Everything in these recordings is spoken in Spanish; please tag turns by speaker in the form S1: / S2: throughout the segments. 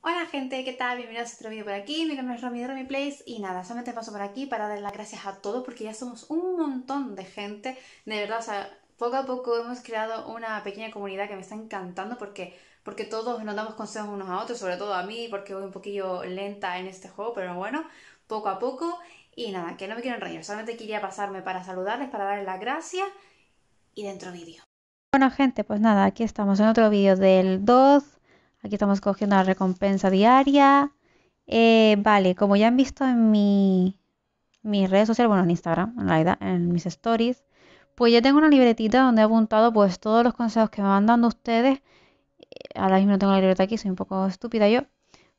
S1: Hola gente, ¿qué tal? Bienvenidos a otro vídeo por aquí, mi nombre es Romy de Romy Place y nada, solamente paso por aquí para dar las gracias a todos porque ya somos un montón de gente, de verdad, o sea, poco a poco hemos creado una pequeña comunidad que me está encantando porque, porque todos nos damos consejos unos a otros, sobre todo a mí porque voy un poquillo lenta en este juego, pero bueno, poco a poco y nada, que no me quieren reír solamente quería pasarme para saludarles, para darles las gracias y dentro vídeo. Bueno gente, pues nada, aquí estamos en otro vídeo del 2 Aquí estamos cogiendo la recompensa diaria. Eh, vale, como ya han visto en mi, mis redes sociales, bueno, en Instagram, en en mis stories, pues yo tengo una libretita donde he apuntado pues todos los consejos que me van dando ustedes. Eh, ahora mismo no tengo la libreta aquí, soy un poco estúpida yo.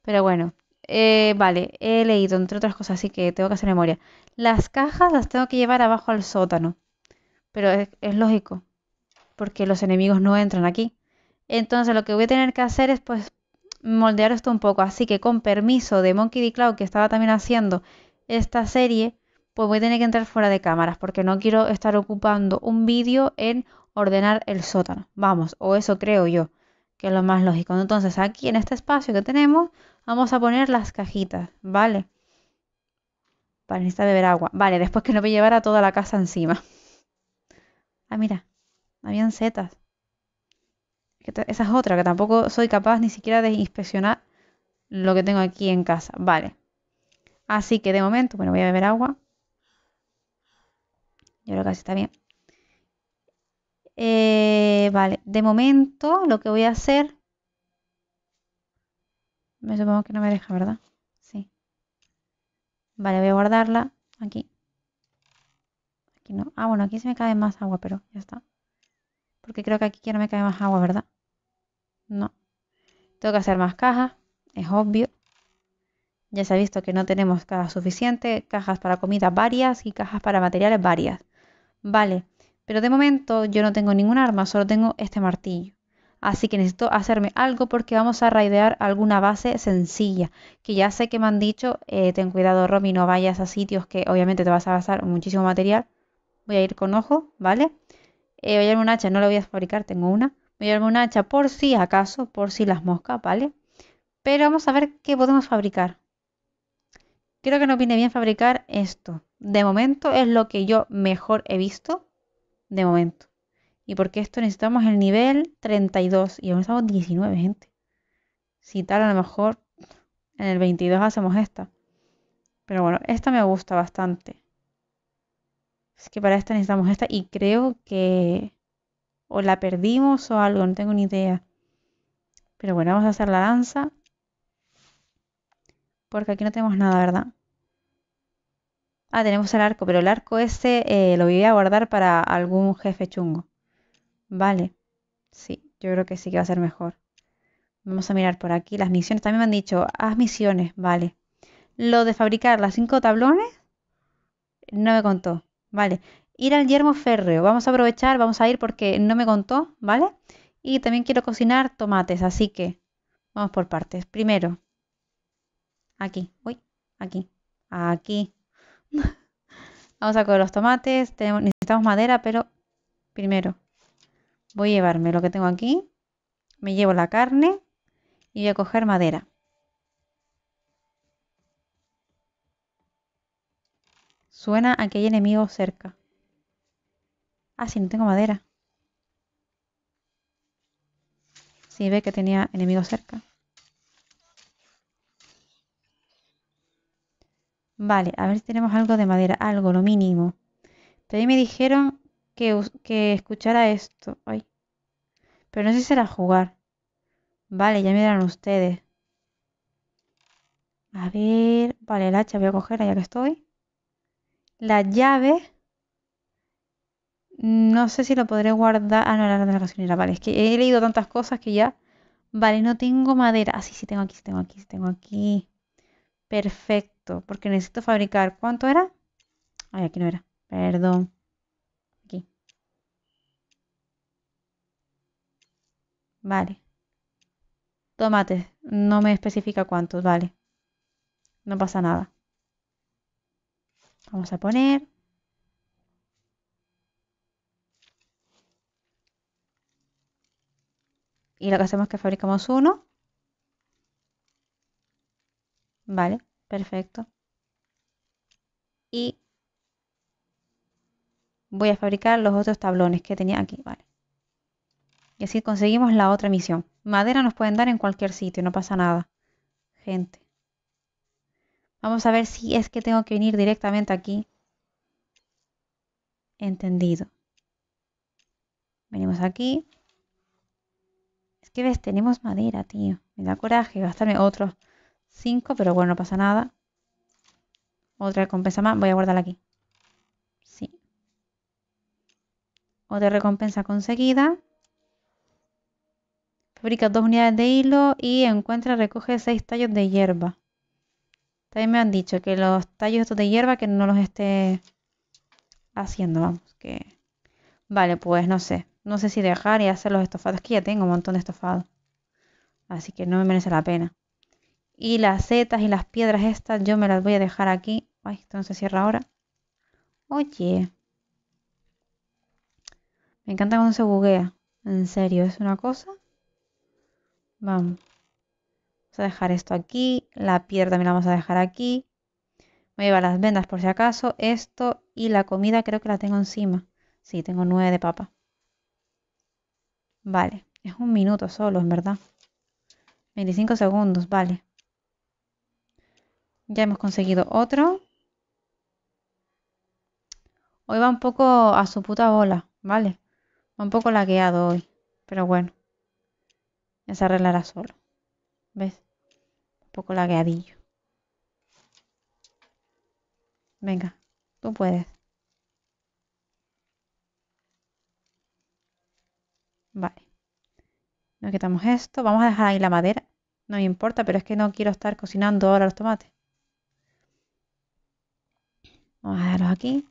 S1: Pero bueno, eh, vale, he leído, entre otras cosas, así que tengo que hacer memoria. Las cajas las tengo que llevar abajo al sótano. Pero es lógico, porque los enemigos no entran aquí. Entonces lo que voy a tener que hacer es pues moldear esto un poco. Así que con permiso de Monkey D. Cloud, que estaba también haciendo esta serie, pues voy a tener que entrar fuera de cámaras porque no quiero estar ocupando un vídeo en ordenar el sótano. Vamos, o eso creo yo, que es lo más lógico. Entonces aquí en este espacio que tenemos vamos a poner las cajitas, ¿vale? Vale, necesita beber agua. Vale, después que no me a toda la casa encima. Ah, mira, habían setas esa es otra, que tampoco soy capaz ni siquiera de inspeccionar lo que tengo aquí en casa. Vale. Así que de momento, bueno, voy a beber agua. Yo creo que así está bien. Eh, vale, de momento lo que voy a hacer... Me supongo que no me deja, ¿verdad? Sí. Vale, voy a guardarla aquí. Aquí no. Ah, bueno, aquí se me cae más agua, pero ya está. Porque creo que aquí quiero me cae más agua, ¿verdad? No. Tengo que hacer más cajas, es obvio. Ya se ha visto que no tenemos cajas suficientes, cajas para comida varias y cajas para materiales varias. Vale, pero de momento yo no tengo ningún arma, solo tengo este martillo. Así que necesito hacerme algo porque vamos a raidear alguna base sencilla. Que ya sé que me han dicho, eh, ten cuidado Romy, no vayas a sitios que obviamente te vas a gastar muchísimo material. Voy a ir con ojo, ¿vale? vale eh, voy a llevarme un hacha, no lo voy a fabricar, tengo una. Voy a llevarme un hacha por si acaso, por si las moscas, ¿vale? Pero vamos a ver qué podemos fabricar. Creo que no viene bien fabricar esto. De momento es lo que yo mejor he visto. De momento. Y porque esto necesitamos el nivel 32 y aún estamos 19, gente. Si tal, a lo mejor en el 22 hacemos esta. Pero bueno, esta me gusta bastante. Es que para esta necesitamos esta y creo que o la perdimos o algo, no tengo ni idea. Pero bueno, vamos a hacer la danza. Porque aquí no tenemos nada, ¿verdad? Ah, tenemos el arco, pero el arco ese eh, lo voy a guardar para algún jefe chungo. Vale. Sí, yo creo que sí que va a ser mejor. Vamos a mirar por aquí las misiones. También me han dicho, haz misiones, vale. Lo de fabricar las cinco tablones no me contó. Vale, ir al yermo férreo. Vamos a aprovechar, vamos a ir porque no me contó, ¿vale? Y también quiero cocinar tomates, así que vamos por partes. Primero, aquí, uy, aquí, aquí. vamos a coger los tomates, necesitamos madera, pero primero voy a llevarme lo que tengo aquí, me llevo la carne y voy a coger madera. Suena a que hay enemigos cerca. Ah, sí, no tengo madera. Sí, ve que tenía enemigos cerca. Vale, a ver si tenemos algo de madera, algo, lo mínimo. Pero me dijeron que, escuchara esto. Ay. Pero no sé si será jugar. Vale, ya me miran ustedes. A ver, vale, el hacha voy a coger ya que estoy. La llave. No sé si lo podré guardar. Ah, no, era la Vale, es que he leído tantas cosas que ya. Vale, no tengo madera. Ah, sí, sí, tengo aquí, sí, tengo aquí, sí, tengo aquí. Perfecto, porque necesito fabricar. ¿Cuánto era? Ay, aquí no era. Perdón. Aquí. Vale. Tomates. No me especifica cuántos, vale. No pasa nada. Vamos a poner. Y lo que hacemos es que fabricamos uno. Vale, perfecto. Y voy a fabricar los otros tablones que tenía aquí, vale. Y así conseguimos la otra misión. Madera nos pueden dar en cualquier sitio, no pasa nada. Gente. Vamos a ver si es que tengo que venir directamente aquí. Entendido. Venimos aquí. Es que ves, tenemos madera, tío. Me da coraje gastarme otros cinco, pero bueno, no pasa nada. Otra recompensa más, voy a guardarla aquí. Sí. Otra recompensa conseguida. Fabrica dos unidades de hilo y encuentra, recoge seis tallos de hierba. También me han dicho que los tallos estos de hierba que no los esté haciendo, vamos, que... Vale, pues no sé. No sé si dejar y hacer los estofados. que ya tengo un montón de estofados. Así que no me merece la pena. Y las setas y las piedras estas yo me las voy a dejar aquí. Ay, esto no se cierra ahora. Oye. Me encanta cuando se buguea. En serio, es una cosa. Vamos a dejar esto aquí, la pierda también la vamos a dejar aquí. Me a las vendas por si acaso, esto y la comida creo que la tengo encima. Sí, tengo nueve de papa. Vale, es un minuto solo, en verdad. 25 segundos, vale. Ya hemos conseguido otro. Hoy va un poco a su puta bola, ¿vale? Va un poco lagueado hoy, pero bueno. se arreglará solo. ¿Ves? poco Venga, tú puedes. Vale. Nos quitamos esto. Vamos a dejar ahí la madera. No me importa, pero es que no quiero estar cocinando ahora los tomates. Vamos a dejarlos aquí.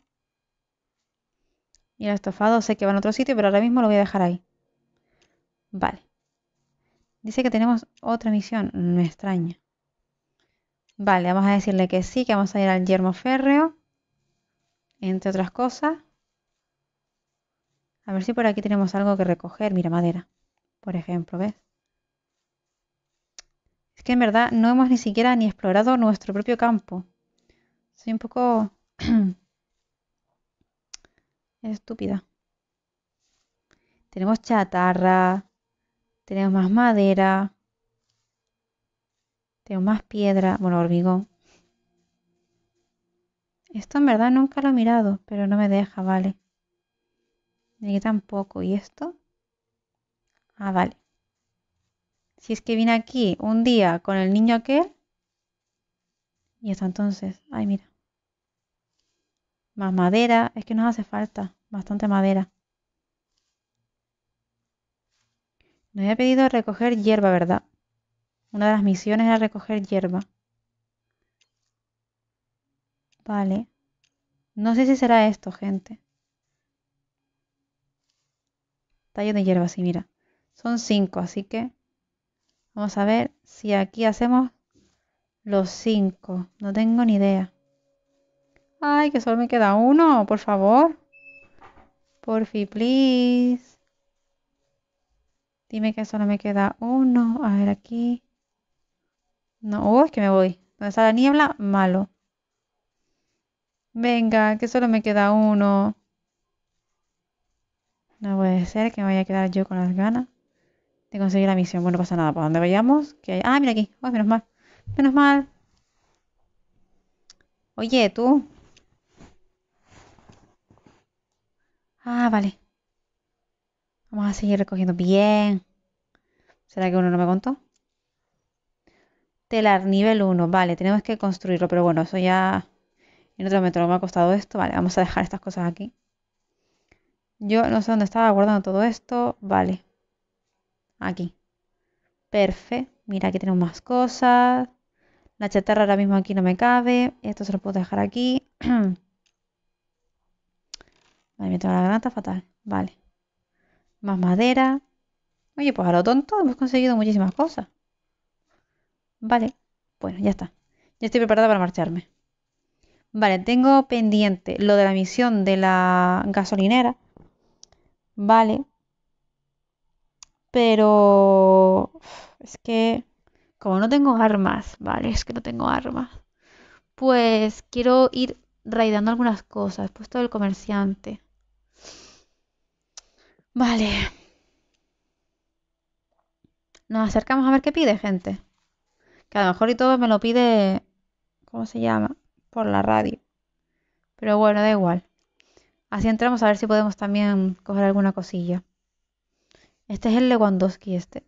S1: Y el estofado sé que va en otro sitio, pero ahora mismo lo voy a dejar ahí. Vale. Dice que tenemos otra misión. Me extraña. Vale, vamos a decirle que sí, que vamos a ir al yermo férreo, entre otras cosas. A ver si por aquí tenemos algo que recoger. Mira, madera, por ejemplo, ¿ves? Es que en verdad no hemos ni siquiera ni explorado nuestro propio campo. Soy un poco estúpida. Tenemos chatarra, tenemos más madera, tengo más piedra, bueno, hormigón. Esto en verdad nunca lo he mirado, pero no me deja, vale. Ni tampoco. ¿Y esto? Ah, vale. Si es que vine aquí un día con el niño aquel. Y hasta entonces. Ay, mira. Más madera. Es que nos hace falta bastante madera. Nos había pedido recoger hierba, ¿verdad? Una de las misiones era recoger hierba. Vale. No sé si será esto, gente. Tallo de hierba, sí, mira. Son cinco, así que vamos a ver si aquí hacemos los cinco. No tengo ni idea. Ay, que solo me queda uno, por favor. Porfi, please. Dime que solo me queda uno. A ver aquí. No, oh, es que me voy. ¿Dónde está la niebla, malo. Venga, que solo me queda uno. No puede ser que me vaya a quedar yo con las ganas de conseguir la misión. Bueno, no pasa nada. Para donde vayamos, Ah, mira aquí. Oh, menos mal. Menos mal. Oye, tú. Ah, vale. Vamos a seguir recogiendo. Bien. ¿Será que uno no me contó? telar nivel 1, vale, tenemos que construirlo, pero bueno, eso ya en otro momento no me ha costado esto, vale, vamos a dejar estas cosas aquí. Yo no sé dónde estaba guardando todo esto, vale, aquí, perfecto, mira, aquí tenemos más cosas, la chatarra ahora mismo aquí no me cabe, esto se lo puedo dejar aquí. vale, me la granata fatal, vale, más madera. Oye, pues a lo tonto hemos conseguido muchísimas cosas. Vale, bueno, ya está. Ya estoy preparada para marcharme. Vale, tengo pendiente lo de la misión de la gasolinera. Vale. Pero es que como no tengo armas, vale, es que no tengo armas. Pues quiero ir raidando algunas cosas. Puesto el comerciante. Vale. Nos acercamos a ver qué pide, gente. Que a lo mejor y todo me lo pide, ¿cómo se llama? Por la radio. Pero bueno, da igual. Así entramos a ver si podemos también coger alguna cosilla. Este es el Lewandowski, este.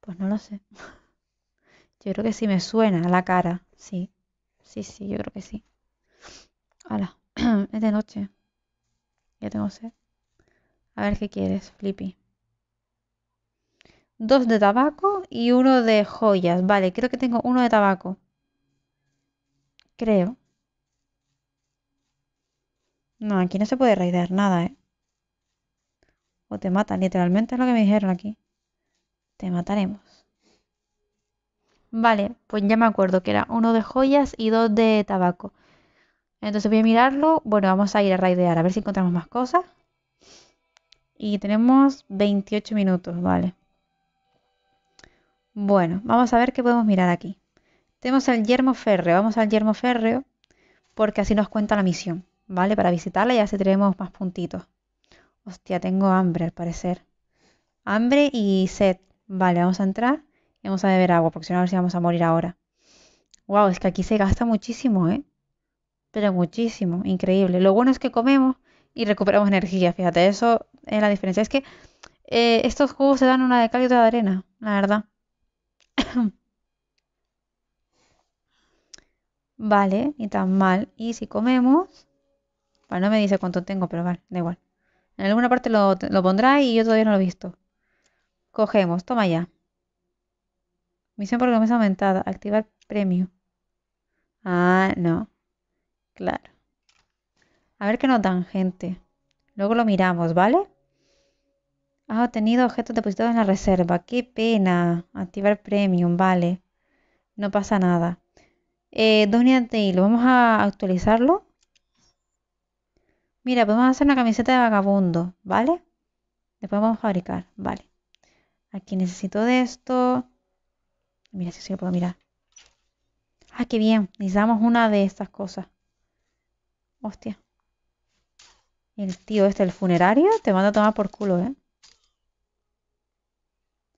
S1: Pues no lo sé. Yo creo que sí me suena a la cara. Sí. Sí, sí, yo creo que sí. Hola, es de noche. Ya tengo sed. A ver qué quieres, Flippy dos de tabaco y uno de joyas. Vale, creo que tengo uno de tabaco. Creo. No, aquí no se puede raidear nada, ¿eh? O te matan, literalmente es lo que me dijeron aquí. Te mataremos. Vale, pues ya me acuerdo que era uno de joyas y dos de tabaco. Entonces voy a mirarlo. Bueno, vamos a ir a raidear a ver si encontramos más cosas. Y tenemos 28 minutos, vale. Bueno, vamos a ver qué podemos mirar aquí. Tenemos el yermo férreo, vamos al yermo férreo porque así nos cuenta la misión, ¿vale? Para visitarla y se tenemos más puntitos. Hostia, tengo hambre al parecer. Hambre y sed. Vale, vamos a entrar y vamos a beber agua porque si no, a ver si vamos a morir ahora. Wow, es que aquí se gasta muchísimo, ¿eh? Pero muchísimo, increíble. Lo bueno es que comemos y recuperamos energía, fíjate, eso es la diferencia. Es que eh, estos jugos se dan una de cal y otra de arena, la verdad. vale, ni tan mal. Y si comemos... Bueno, no me dice cuánto tengo, pero vale, da igual. En alguna parte lo, pondrá y yo todavía no lo he visto. Cogemos, toma ya. Misión por menos aumentada, activar premio. Ah, no. Claro. A ver qué nos dan, gente. Luego lo miramos, ¿vale? Has ah, obtenido objetos depositados en la reserva. ¡Qué pena! Activar premium, vale. No pasa nada. Eh, dos unidades de hilo. Vamos a actualizarlo. Mira, podemos hacer una camiseta de vagabundo, ¿vale? Después vamos a fabricar, vale. Aquí necesito de esto. Mira si lo puedo mirar. Ah, qué bien. Necesitamos una de estas cosas. Hostia. El tío este, el funerario, te manda a tomar por culo, ¿eh?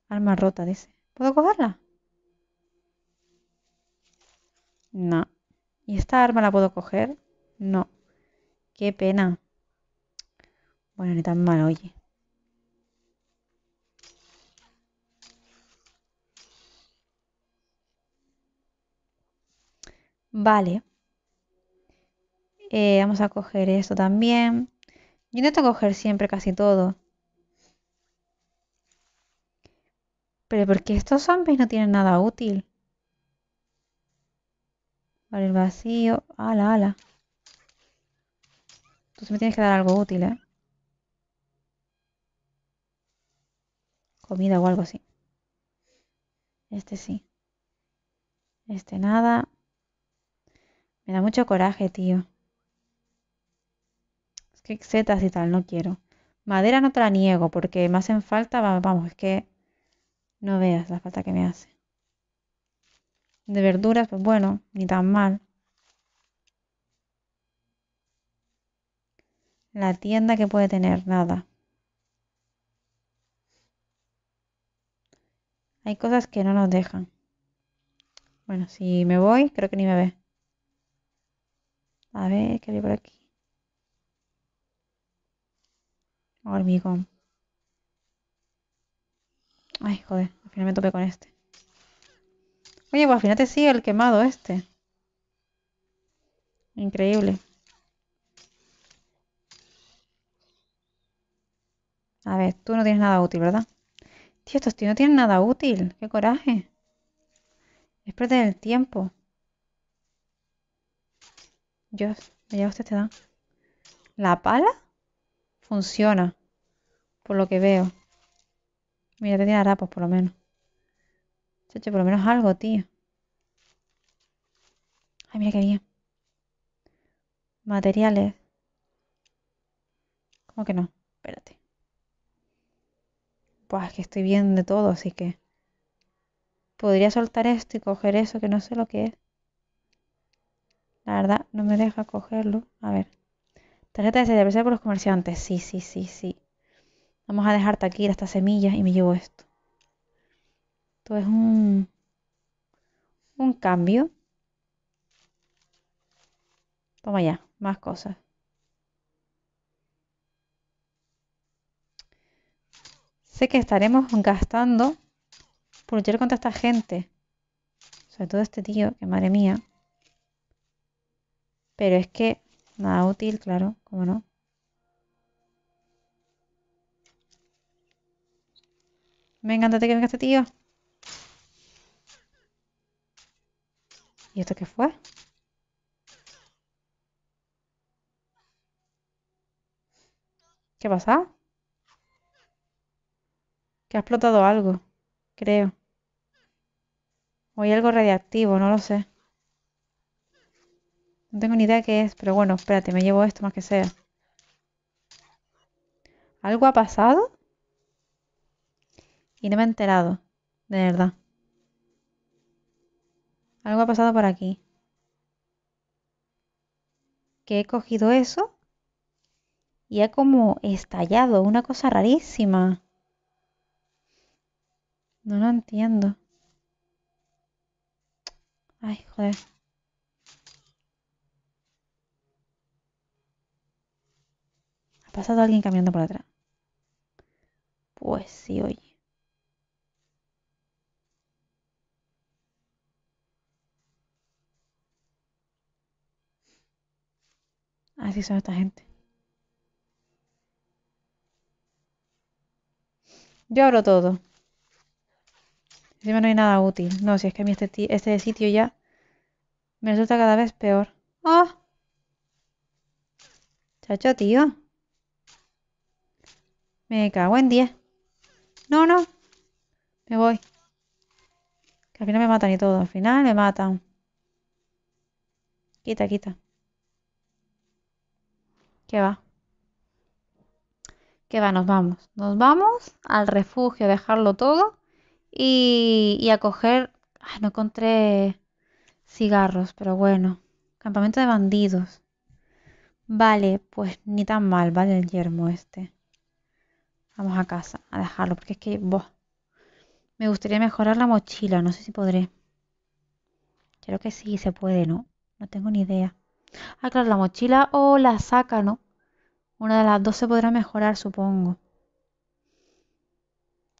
S1: Arma rota, dice. ¿Puedo cogerla? No. ¿Y esta arma la puedo coger? No. Qué pena. Bueno, ni tan mal, oye. Vale. Eh, vamos a coger esto también. Yo intento coger siempre casi todo. Pero porque estos zombies no tienen nada útil? Vale, el vacío. Ala, ala. Tú me tienes que dar algo útil, ¿eh? Comida o algo así. Este sí. Este nada. Me da mucho coraje, tío. Es que setas y tal, no quiero. Madera no te la niego porque me hacen falta, vamos, es que no veas la falta que me hace. De verduras, pues bueno, ni tan mal. La tienda que puede tener, nada. Hay cosas que no nos dejan. Bueno, si me voy, creo que ni me ve. A ver, ¿qué hay por aquí? Hormigón. Ay, joder, al final me topé con este. Oye, pues al final te sigue el quemado este. Increíble. A ver, tú no tienes nada útil, ¿verdad? Tío, estos tíos no tienen nada útil. Qué coraje. Es perder el tiempo. Dios, ya usted te da. ¿La pala? Funciona. Por lo que veo. Mira, te tiene harapos por lo menos. Chacho, por lo menos algo, tío. Ay, mira qué bien. Materiales. ¿Cómo que no? Espérate. Pues que estoy bien de todo, así que... Podría soltar esto y coger eso, que no sé lo que es. La verdad, no me deja cogerlo. A ver. Tarjeta de servicio por los comerciantes. Sí, sí, sí, sí. Vamos a dejar aquí estas semillas y me llevo esto. Esto es un, un cambio. Toma ya, más cosas. Sé que estaremos gastando por luchar contra esta gente. Sobre todo este tío, que madre mía. Pero es que nada útil, claro, como no. Me encanta que venga este tío. ¿Y esto qué fue? ¿Qué pasa? Que ha explotado algo, creo. O hay algo radiactivo, no lo sé. No tengo ni idea qué es, pero bueno, espérate, me llevo esto más que sea. ¿Algo ha pasado? Y no me he enterado, de verdad. Algo ha pasado por aquí. Que he cogido eso y ha como estallado, una cosa rarísima. No lo entiendo. Ay, joder. Ha pasado alguien caminando por atrás. Pues sí, oye. Así son esta gente. Yo abro todo. Encima no hay nada útil. No, si es que a mí este, este sitio ya me resulta cada vez peor. ¡Oh! Chacho, tío. Me cago en 10. No, no. Me voy. Que al final me matan y todo. Al final me matan. Quita, quita. ¿Qué va? ¿Qué va? Nos vamos. Nos vamos al refugio, dejarlo todo y, y a coger... no encontré cigarros, pero bueno. Campamento de bandidos. Vale, pues ni tan mal, ¿vale? El yermo este. Vamos a casa a dejarlo, porque es que... me gustaría mejorar la mochila, no sé si podré. Creo que sí, se puede, ¿no? No tengo ni idea. Ah, la mochila o la saca, ¿no? Una de las dos se podrá mejorar, supongo.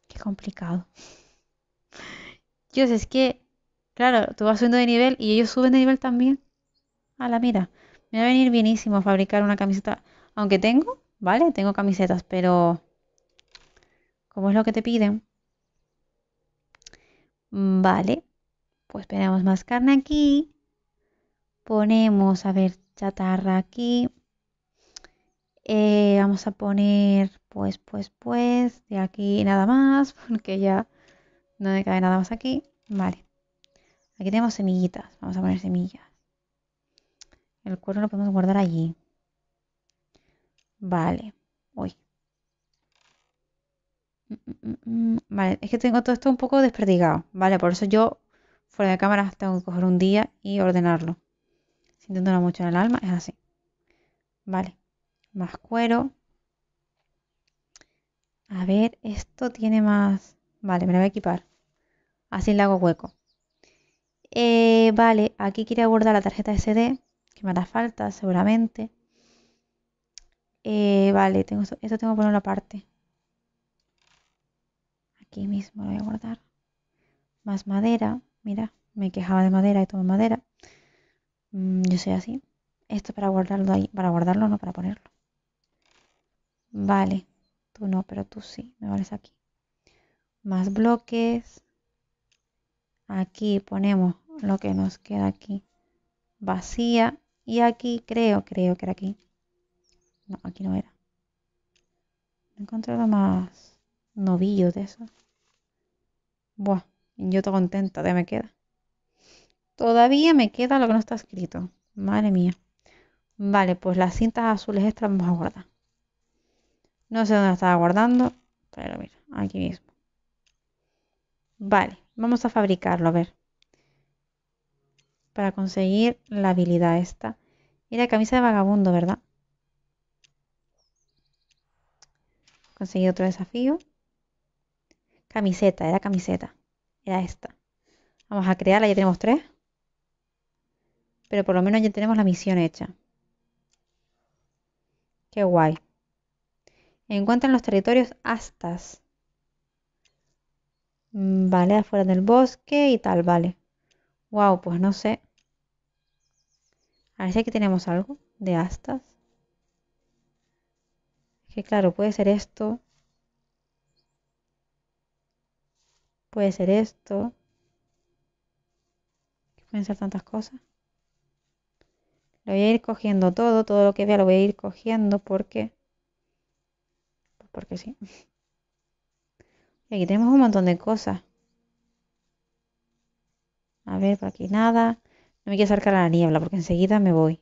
S1: Qué complicado. Dios, es que, claro, tú vas subiendo de nivel y ellos suben de nivel también. A la mira, me va a venir bienísimo fabricar una camiseta. Aunque tengo, ¿vale? Tengo camisetas, pero... Como es lo que te piden? Mm, vale. Pues tenemos más carne aquí ponemos, a ver, chatarra aquí. Eh, vamos a poner, pues, pues, pues, de aquí nada más, porque ya no me nada más aquí. Vale. Aquí tenemos semillitas, vamos a poner semillas. El cuero lo podemos guardar allí. Vale. Uy. Mm, mm, mm, vale, es que tengo todo esto un poco desperdigado. Vale, por eso yo fuera de cámara tengo que coger un día y ordenarlo sintiéndolo mucho en el alma, es así. Vale, más cuero. A ver, esto tiene más... Vale, me lo voy a equipar. Así le hago hueco. Eh, vale, aquí quería guardar la tarjeta SD, que me hará falta seguramente. Eh, vale, tengo esto, tengo que ponerlo aparte. Aquí mismo lo voy a guardar. Más madera, mira, me quejaba de madera y tomo madera. Mm, yo soy así. Esto para guardarlo ahí, para guardarlo, no para ponerlo. Vale, tú no, pero tú sí, me vales aquí. Más bloques. Aquí ponemos lo que nos queda aquí vacía. Y aquí creo, creo que era aquí. No, aquí no era. He encontrado más novillos de eso. Buah, yo estoy contenta, de me queda. Todavía me queda lo que no está escrito. Madre mía. Vale, pues las cintas azules extras vamos a guardar. No sé dónde estaba guardando, pero mira, aquí mismo. Vale, vamos a fabricarlo, a ver. Para conseguir la habilidad esta. Era camisa de vagabundo, ¿verdad? Conseguí otro desafío. Camiseta, era camiseta. Era esta. Vamos a crearla, ya tenemos tres. Pero por lo menos ya tenemos la misión hecha. Qué guay. Encuentran los territorios astas. Mm, vale, afuera del bosque y tal, vale. Wow, pues no sé. A ver si aquí tenemos algo de astas. Que claro, puede ser esto. Puede ser esto. Pueden ser tantas cosas. Lo voy a ir cogiendo todo, todo lo que vea lo voy a ir cogiendo porque... Pues porque sí. Y aquí tenemos un montón de cosas. A ver, por aquí nada. No me quiero acercar a la niebla porque enseguida me voy.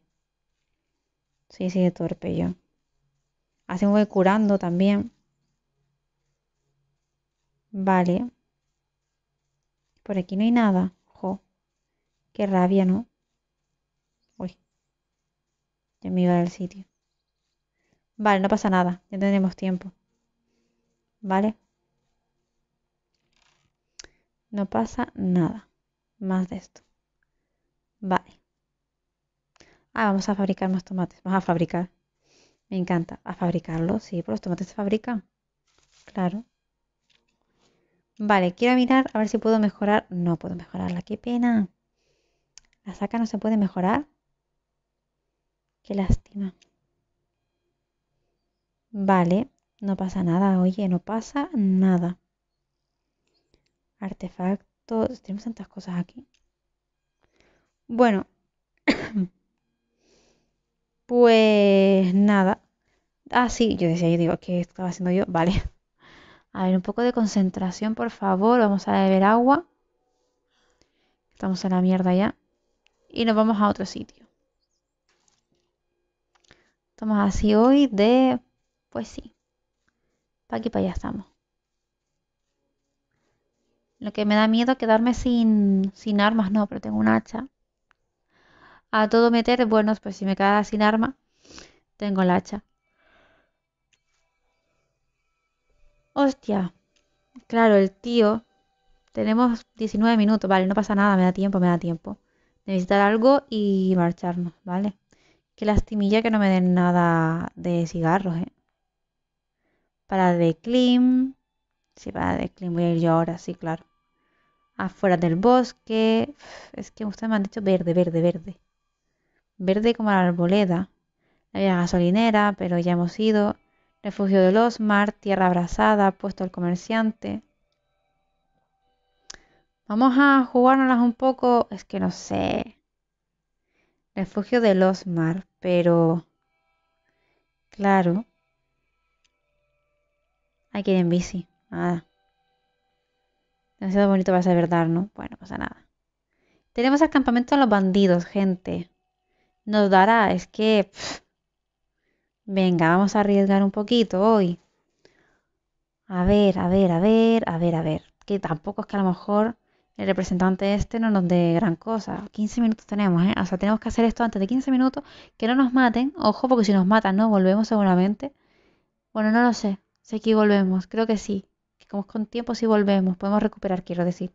S1: Sí, sí, de torpe yo. Así me voy curando también. Vale. Por aquí no hay nada. Jo. Qué rabia, ¿no? Uy me iba del sitio. Vale, no pasa nada, ya tenemos tiempo. ¿Vale? No pasa nada más de esto. Vale. Ah, vamos a fabricar más tomates. Vamos a fabricar. Me encanta. A fabricarlos, sí, por pues los tomates se fabrican. Claro. Vale, quiero mirar a ver si puedo mejorar. No puedo mejorarla, qué pena. La saca no se puede mejorar. Qué lástima. Vale, no pasa nada, oye, no pasa nada. Artefactos, tenemos tantas cosas aquí. Bueno, pues nada. Ah, sí, yo decía, yo digo, ¿qué estaba haciendo yo? Vale. A ver, un poco de concentración, por favor. Vamos a beber agua. Estamos en la mierda ya. Y nos vamos a otro sitio. Estamos así hoy de, pues sí, Pa' aquí para allá estamos. Lo que me da miedo es quedarme sin, sin armas, no, pero tengo un hacha. A todo meter, bueno, pues si me queda sin arma, tengo el hacha. Hostia, claro, el tío. Tenemos 19 minutos, vale, no pasa nada, me da tiempo, me da tiempo. Necesitar algo y marcharnos, ¿vale? Qué lastimilla que no me den nada de cigarros, ¿eh? Para de clim. Sí, para de Klim voy a ir yo ahora, sí, claro. Afuera del bosque. Es que ustedes me han dicho verde, verde, verde. Verde como la arboleda. Había gasolinera, pero ya hemos ido. Refugio de los mar tierra abrazada, puesto al comerciante. Vamos a jugárnoslas un poco. Es que no sé refugio de los mar, pero claro, hay que ir en bici, nada. sido bonito para ser verdad, ¿no? Bueno, pasa nada. Tenemos el campamento de los bandidos, gente. Nos dará, es que... Venga, vamos a arriesgar un poquito hoy. A ver, a ver, a ver, a ver, a ver. Que tampoco es que a lo mejor el representante este no nos dé gran cosa. 15 minutos tenemos, ¿eh? O sea, tenemos que hacer esto antes de 15 minutos, que no nos maten, ojo, porque si nos matan no volvemos seguramente. Bueno, no lo sé, sé que volvemos, creo que sí, que como es con tiempo sí volvemos, podemos recuperar, quiero decir.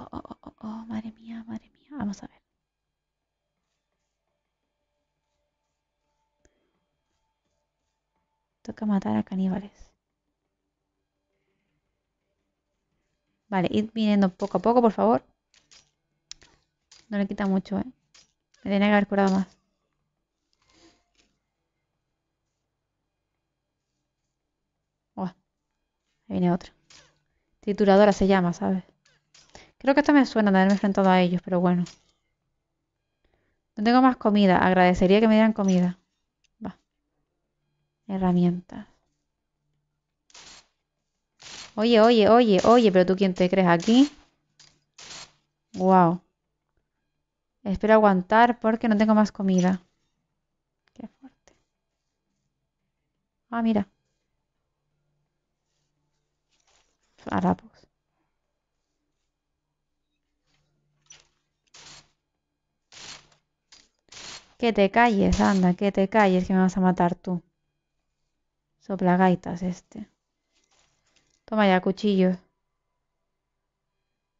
S1: Oh, oh, oh, oh, oh madre mía, madre mía, vamos a ver. Toca matar a caníbales. Vale, ir viniendo poco a poco, por favor. No le quita mucho, ¿eh? Me tenía que haber curado más. ahí viene otra. Trituradora se llama, ¿sabes? Creo que esto me suena de haberme enfrentado a ellos, pero bueno. No tengo más comida. Agradecería que me dieran comida. Va. Herramientas. Oye, oye, oye, oye, pero tú quién te crees aquí. Wow. Espero aguantar porque no tengo más comida. Qué fuerte. Ah, mira. Arapos. Que te calles, anda, que te calles, que me vas a matar tú. Soplagaitas este. Toma ya, cuchillos.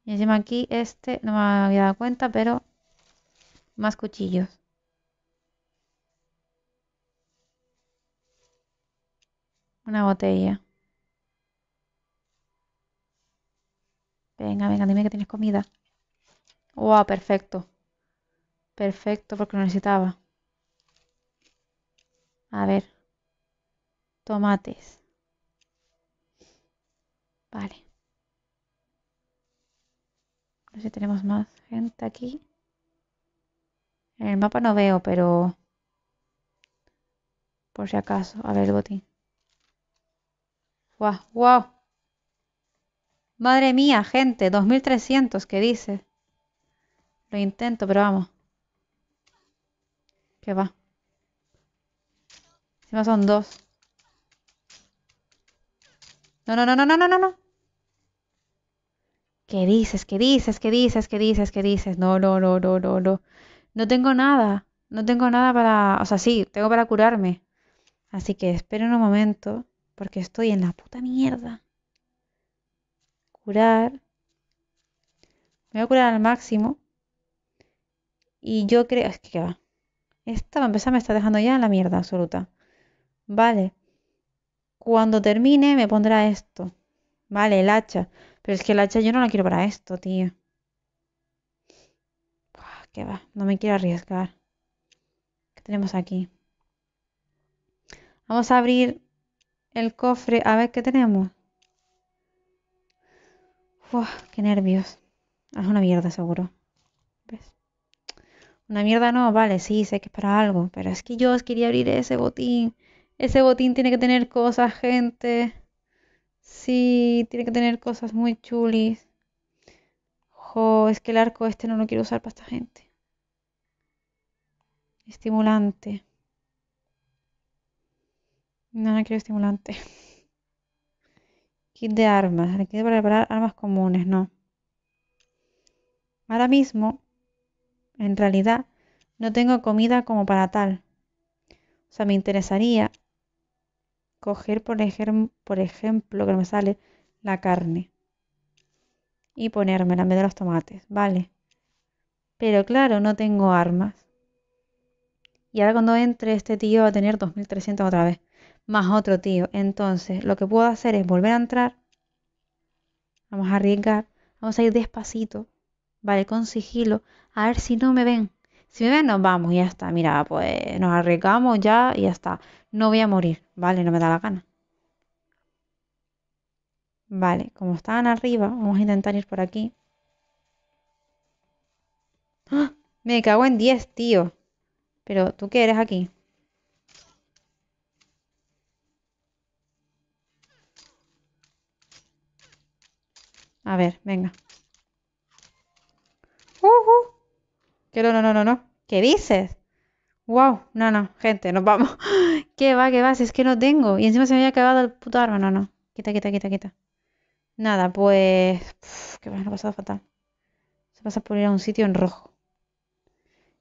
S1: Y encima aquí este, no me había dado cuenta, pero más cuchillos. Una botella. Venga, venga, dime que tienes comida. Wow, perfecto. Perfecto, porque lo necesitaba. A ver. Tomates. Vale. No sé si tenemos más gente aquí. En el mapa no veo, pero... Por si acaso. A ver el botín. ¡Wow! ¡Wow! Madre mía, gente. 2300, ¿qué dice? Lo intento, pero vamos. ¿Qué va? Encima son dos. No, no, no, no, no, no, no. ¿Qué dices? ¿Qué dices? ¿Qué dices? ¿Qué dices? ¿Qué dices? No, no, no, no, no, no. No tengo nada. No tengo nada para... O sea, sí, tengo para curarme. Así que esperen un momento porque estoy en la puta mierda. Curar. Me voy a curar al máximo. Y yo creo... Es que va. Esta va a empezar me está dejando ya en la mierda absoluta. Vale. Cuando termine me pondrá esto. Vale, el hacha. Pero es que el hacha yo no la quiero para esto, tío. qué va, no me quiero arriesgar. ¿Qué tenemos aquí? Vamos a abrir el cofre a ver qué tenemos. Uf, qué nervios. Ah, es una mierda, seguro. ¿Ves? Una mierda no, vale, sí, sé que es para algo. Pero es que yo os quería abrir ese botín. Ese botín tiene que tener cosas, gente. Sí, tiene que tener cosas muy chulis. Jo, es que el arco este no lo quiero usar para esta gente. Estimulante. No, no quiero estimulante. Kit de armas. requiere para preparar armas comunes, no. Ahora mismo, en realidad, no tengo comida como para tal. O sea, me interesaría coger, por, ejemplo por ejemplo, que no me sale, la carne y ponérmela en vez de los tomates, ¿vale? Pero claro, no tengo armas. Y ahora cuando entre este tío va a tener 2300 otra vez, más otro tío. Entonces, lo que puedo hacer es volver a entrar. Vamos a arriesgar, vamos a ir despacito, ¿vale? Con sigilo, a ver si no me ven. Si me ven, nos vamos y ya está. Mira, pues nos arriesgamos ya y ya está. No voy a morir, ¿vale? No me da la gana. Vale, como estaban arriba, vamos a intentar ir por aquí. ¡Ah! Me cago en 10, tío. Pero, ¿tú qué eres aquí? A ver, venga. Uh, Que no, no, no, no, no. ¿Qué dices? Wow, no, no, gente, nos vamos. ¿Qué va, qué va? Si es que no tengo. Y encima se me había acabado el puto arma. No, no. Quita, quita, quita, quita. Nada, pues. ha pasado fatal. Se pasa por ir a un sitio en rojo.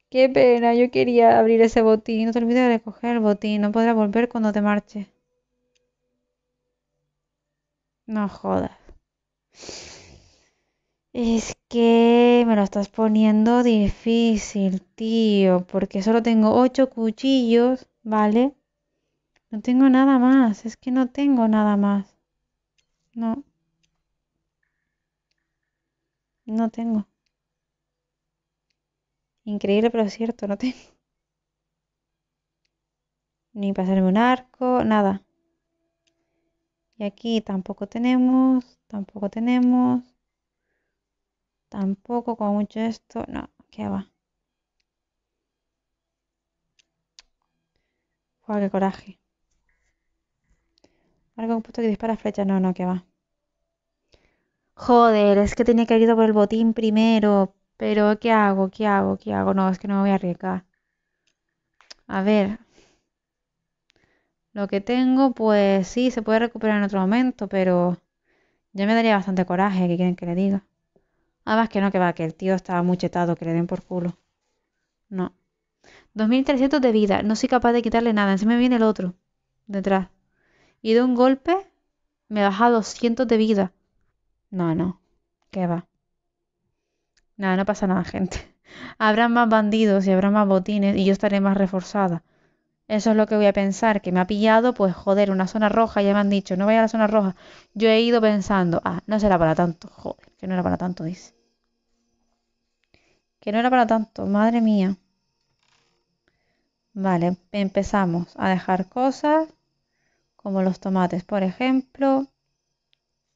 S1: Qué pena, yo quería abrir ese botín. No te olvides de recoger el botín. No podrás volver cuando te marche. No jodas. Es que me lo estás poniendo difícil, tío, porque solo tengo ocho cuchillos, ¿vale? No tengo nada más, es que no tengo nada más. No. No tengo. Increíble, pero es cierto, no tengo. Ni pasarme un arco, nada. Y aquí tampoco tenemos, tampoco tenemos. Tampoco con mucho esto. No, ¿qué va? Joder, qué coraje. Algo puesto que dispara flecha. No, no, que va? Joder, es que tenía que ir por el botín primero. Pero, ¿qué hago? ¿Qué hago? ¿Qué hago? No, es que no me voy a arriesgar. A ver. Lo que tengo, pues sí, se puede recuperar en otro momento, pero ya me daría bastante coraje, ¿qué quieren que le diga? Además ah, que no, que va, que el tío estaba muy chetado, que le den por culo. No. 2300 de vida, no soy capaz de quitarle nada. Encima me viene el otro, detrás. Y de un golpe me baja 200 de vida. No, no. ¿Qué va? Nada, no pasa nada, gente. Habrá más bandidos y habrá más botines y yo estaré más reforzada. Eso es lo que voy a pensar, que me ha pillado, pues joder, una zona roja, ya me han dicho, no vaya a la zona roja. Yo he ido pensando, ah, no será para tanto, joder, que no era para tanto, dice. Que no era para tanto, madre mía. Vale, empezamos a dejar cosas como los tomates, por ejemplo.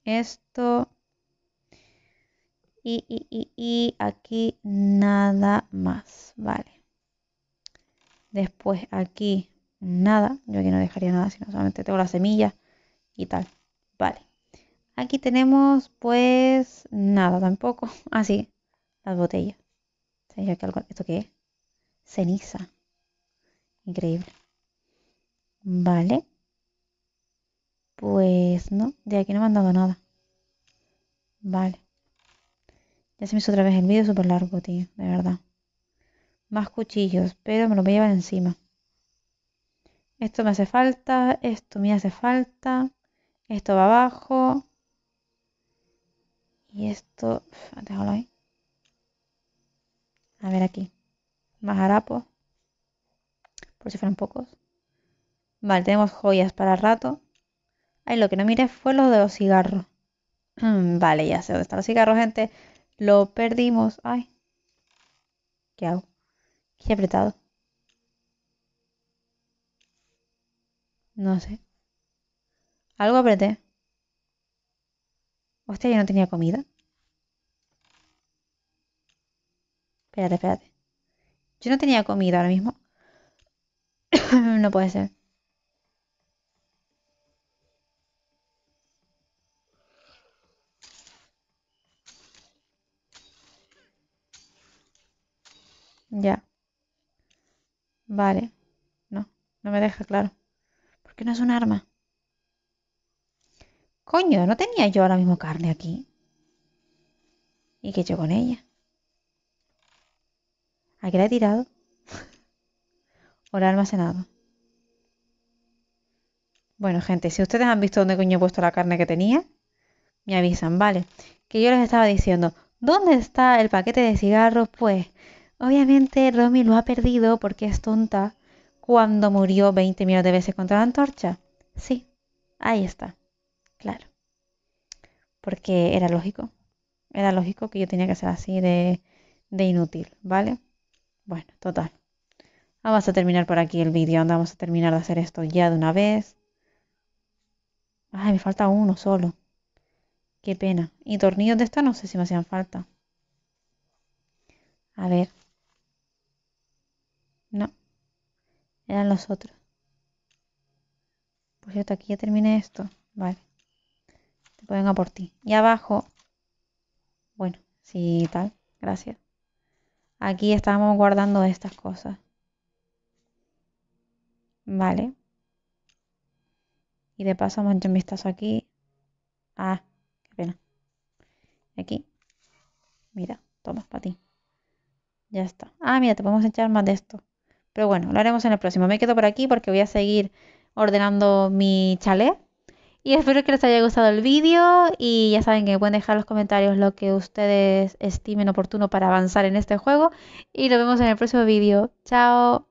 S1: Esto. Y, y, y, aquí nada más. Vale. Después aquí nada. Yo aquí no dejaría nada, sino solamente tengo la semilla y tal. Vale. Aquí tenemos pues nada tampoco. Así, las botellas. ¿esto qué es? Ceniza. Increíble. Vale. Pues no, de aquí no me han dado nada. Vale. Ya se me hizo otra vez el vídeo súper largo, tío, de verdad. Más cuchillos, pero me lo voy a llevar encima. Esto me hace falta, esto me hace falta, esto va abajo. Y esto, déjalo ahí. A ver aquí. Más harapos. Por si fueran pocos. Vale, tenemos joyas para rato. Ay, lo que no miré fue lo de los cigarros. vale, ya sé dónde están los cigarros, gente. Lo perdimos. Ay. ¿Qué hago? Qué apretado. No sé. Algo apreté. Hostia, ya no tenía comida. Espérate, espérate. Yo no tenía comida ahora mismo. no puede ser. Ya. Vale. No, no me deja claro. ¿Por qué no es un arma. Coño, no tenía yo ahora mismo carne aquí. ¿Y qué he con ella? qué la he tirado. o la almacenado. Bueno, gente, si ustedes han visto dónde coño he puesto la carne que tenía, me avisan, ¿vale? Que yo les estaba diciendo, ¿dónde está el paquete de cigarros? Pues, obviamente Romy lo ha perdido porque es tonta cuando murió 20 millones de veces contra la antorcha. Sí, ahí está. Claro. Porque era lógico. Era lógico que yo tenía que ser así de, de inútil, ¿vale? Bueno, total. Ah, vamos a terminar por aquí el vídeo. Vamos a terminar de hacer esto ya de una vez. Ay, me falta uno solo. Qué pena. Y tornillos de esta no sé si me hacían falta. A ver. No. Eran los otros. Por cierto, aquí ya terminé esto. Vale. Te pueden a por ti. Y abajo. Bueno, sí, tal. Gracias. Aquí estamos guardando estas cosas. Vale. Y de paso me a hecho un vistazo aquí. Ah, qué pena. Aquí. Mira, tomas para ti. Ya está. Ah, mira, te podemos echar más de esto. Pero bueno, lo haremos en el próximo. Me quedo por aquí porque voy a seguir ordenando mi chalet y espero que les haya gustado el vídeo y ya saben que pueden dejar en los comentarios lo que ustedes estimen oportuno para avanzar en este juego. Y nos vemos en el próximo vídeo. Chao.